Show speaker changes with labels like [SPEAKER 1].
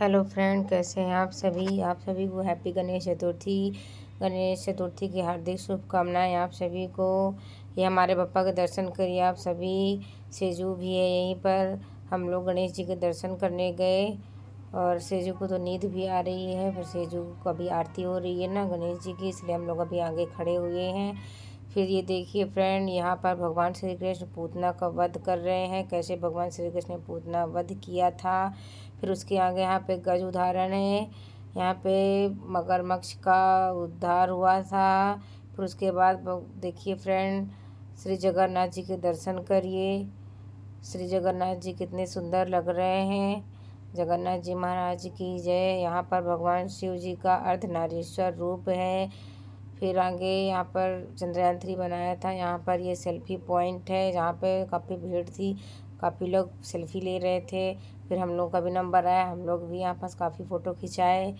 [SPEAKER 1] hello friend कैसे हैं आप सभी आप सभी को हैप्पी गणेश चतुर्थी गणेश चतुर्थी की हार्दिक शुभकामनाएं आप सभी को ये हमारे पप्पा के दर्शन करिए आप सभी सेजू भी है यहीं पर हम लोग गणेश जी के दर्शन करने गए और सेजू को तो नींद भी आ रही है पर सेजू को अभी आरती हो रही है ना गणेश जी की इसलिए हम लोग अभी आगे खड़े हुए हैं फिर ये देखिए फ्रेंड यहाँ पर भगवान श्री कृष्ण पूतना का वध कर रहे हैं कैसे भगवान श्री कृष्ण ने पूतना वध किया था फिर उसके आगे यहाँ पे गज उदाहरण है यहाँ पे मगरमक्ष का उद्धार हुआ था फिर उसके बाद देखिए फ्रेंड श्री जगन्नाथ जी के दर्शन करिए श्री जगन्नाथ जी कितने सुंदर लग रहे हैं जगन्नाथ जी महाराज की जय यहाँ पर भगवान शिव जी का अर्धनारीश्वर रूप है फिर आगे यहाँ पर चंद्रयान थ्री बनाया था यहाँ पर ये सेल्फी पॉइंट है जहाँ पे काफ़ी भीड़ थी काफ़ी लोग सेल्फी ले रहे थे फिर हम लोग का भी नंबर आया हम लोग भी यहाँ पास काफ़ी फ़ोटो खिंचाए